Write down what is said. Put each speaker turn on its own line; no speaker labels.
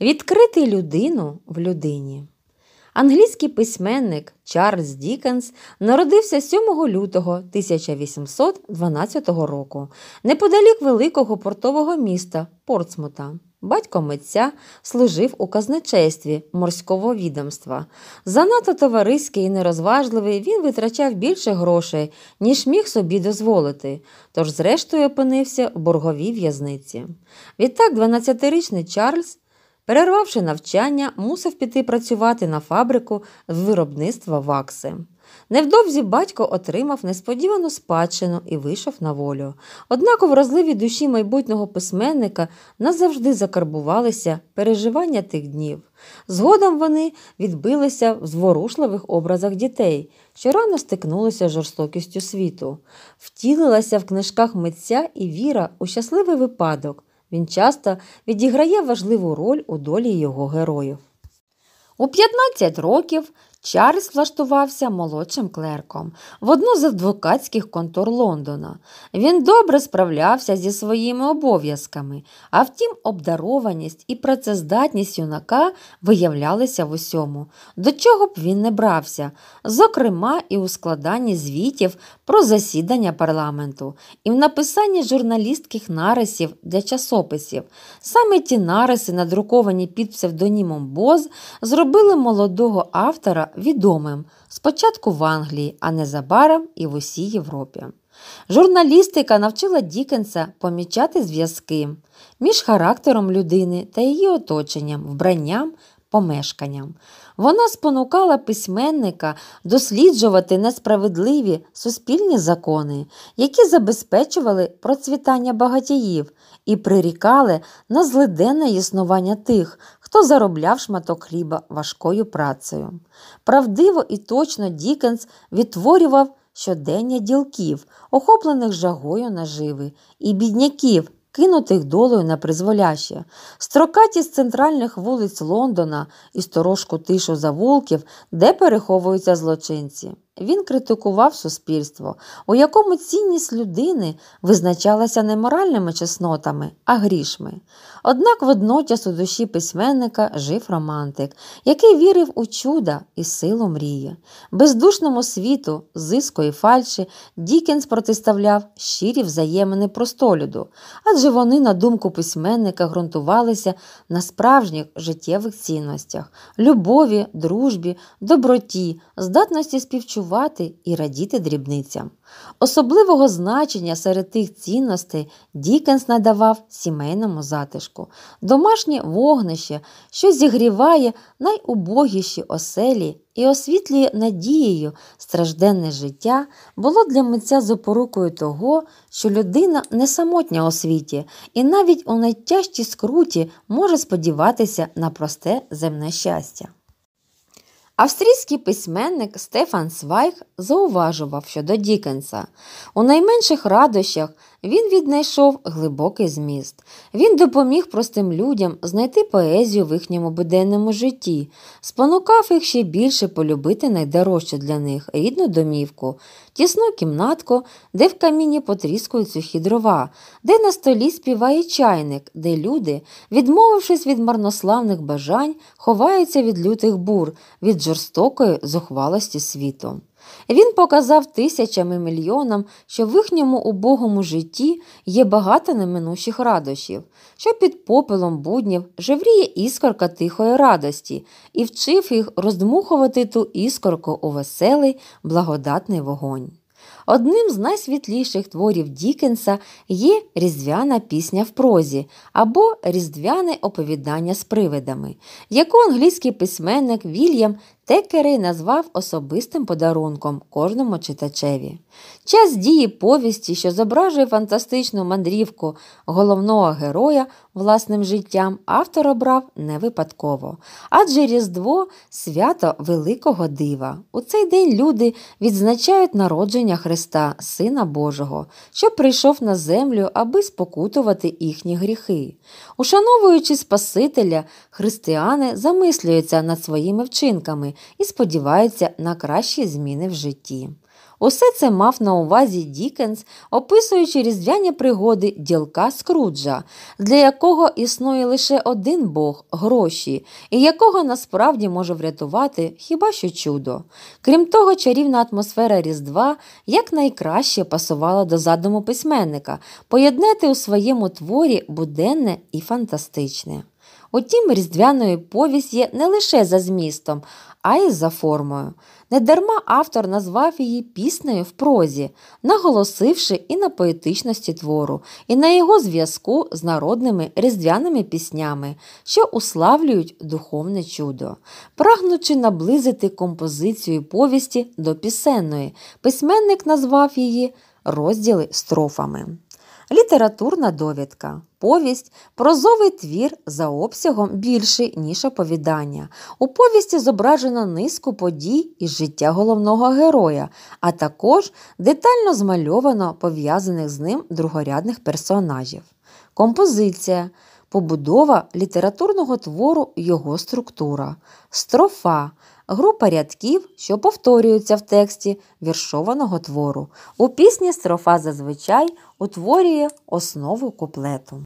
Відкрити людину в людині. Англійський письменник Чарльз Дікенс народився 7 лютого 1812 року неподалік великого портового міста Портсмута. Батько митця служив у казначействі морського відомства. Занадто товариський і нерозважливий він витрачав більше грошей, ніж міг собі дозволити, тож, зрештою, опинився в борговій в'язниці. Відтак, 12-річний Чарльз Перервавши навчання, мусив піти працювати на фабрику з виробництва вакси. Невдовзі батько отримав несподівану спадщину і вийшов на волю. Однак у вразливій душі майбутнього письменника назавжди закарбувалися переживання тих днів. Згодом вони відбилися в зворушливих образах дітей, що рано стикнулися з жорстокістю світу. Втілилася в книжках митця і віра у щасливий випадок, він часто відіграє важливу роль у долі його героїв. У 15 років Чарльз влаштувався молодшим клерком в одну з адвокатських контор Лондона. Він добре справлявся зі своїми обов'язками, а втім, обдарованість і працездатність юнака виявлялися в усьому, до чого б він не брався, зокрема, і у складанні звітів про засідання парламенту, і в написанні журналістських нарисів для часописів. Саме ті нариси, надруковані під псевдонімом Боз, зробили молодого автора відомим спочатку в Англії, а незабаром і в усій Європі. Журналістика навчила Дікенса помічати зв'язки між характером людини та її оточенням, вбранням, помешканням. Вона спонукала письменника досліджувати несправедливі суспільні закони, які забезпечували процвітання багатіїв і прирікали на злиденне існування тих, хто заробляв шматок хліба важкою працею. Правдиво і точно Дікенс відтворював щодення ділків, охоплених жагою наживи, і бідняків. Кинутих долею на призволяще, строкаті з центральних вулиць Лондона і сторожку тишу завулків, де переховуються злочинці. Він критикував суспільство, у якому цінність людини визначалася не моральними чеснотами, а грішми. Однак водночас у душі письменника жив романтик, який вірив у чуда і силу мрії. Бездушному світу, зиску і фальші, Дікенс протиставляв щирі взаємини простолюду, адже вони, на думку письменника, ґрунтувалися на справжніх життєвих цінностях любові, дружбі, доброті, здатності співчування відчувати і радіти дрібницям. Особливого значення серед тих цінностей Дікенс надавав сімейному затишку, домашнє вогнище, що зігріває найубогіші оселі і освітлює надією стражденне життя, було для митця запорукою того, що людина не самотня у світі і навіть у найтяжчій скруті може сподіватися на просте земне щастя. Австрійський письменник Стефан Свайх зауважував щодо Дікенса. У найменших радощах він віднайшов глибокий зміст. Він допоміг простим людям знайти поезію в їхньому буденному житті, спонукав їх ще більше полюбити найдорожче для них рідну домівку, тісну кімнатку, де в каміні потріскуються хідрова, де на столі співає чайник, де люди, відмовившись від марнославних бажань, ховаються від лютих бур, від жорстокої зухвалості світу. Він показав тисячам і мільйонам, що в їхньому убогому житті є багато неминущих радощів, що під попелом буднів живріє іскорка тихої радості і вчив їх роздмухувати ту іскорку у веселий, благодатний вогонь. Одним з найсвітліших творів Дікенса є різдвяна пісня в прозі або різдвяне оповідання з привидами, яку англійський письменник Вільям Текерей назвав особистим подарунком кожному читачеві. Час дії повісті, що зображує фантастичну мандрівку головного героя власним життям, автор обрав не випадково, адже Різдво свято Великого Дива. У цей день люди відзначають народження Христа, Сина Божого, що прийшов на землю, аби спокутувати їхні гріхи. Ушановуючи Спасителя, християни замислюються над своїми вчинками і сподівається на кращі зміни в житті. Усе це мав на увазі Дікенс, описуючи різдвяні пригоди ділка Скруджа, для якого існує лише один бог гроші, і якого насправді може врятувати хіба що чудо. Крім того, чарівна атмосфера Різдва якнайкраще пасувала до задуму письменника поєднати у своєму творі буденне і фантастичне. Утім, різдвяної повість є не лише за змістом, а й за формою. Недарма автор назвав її піснею в прозі, наголосивши і на поетичності твору, і на його зв'язку з народними різдвяними піснями, що уславлюють духовне чудо. Прагнучи наблизити композицію повісті до пісенної, письменник назвав її розділи строфами літературна довідка. Повість прозовий твір за обсягом більший, ніж оповідання. У повісті зображено низку подій із життя головного героя, а також детально змальовано пов'язаних з ним другорядних персонажів. Композиція. Побудова літературного твору його структура, строфа група рядків, що повторюються в тексті віршованого твору. У пісні строфа зазвичай утворює основу куплету.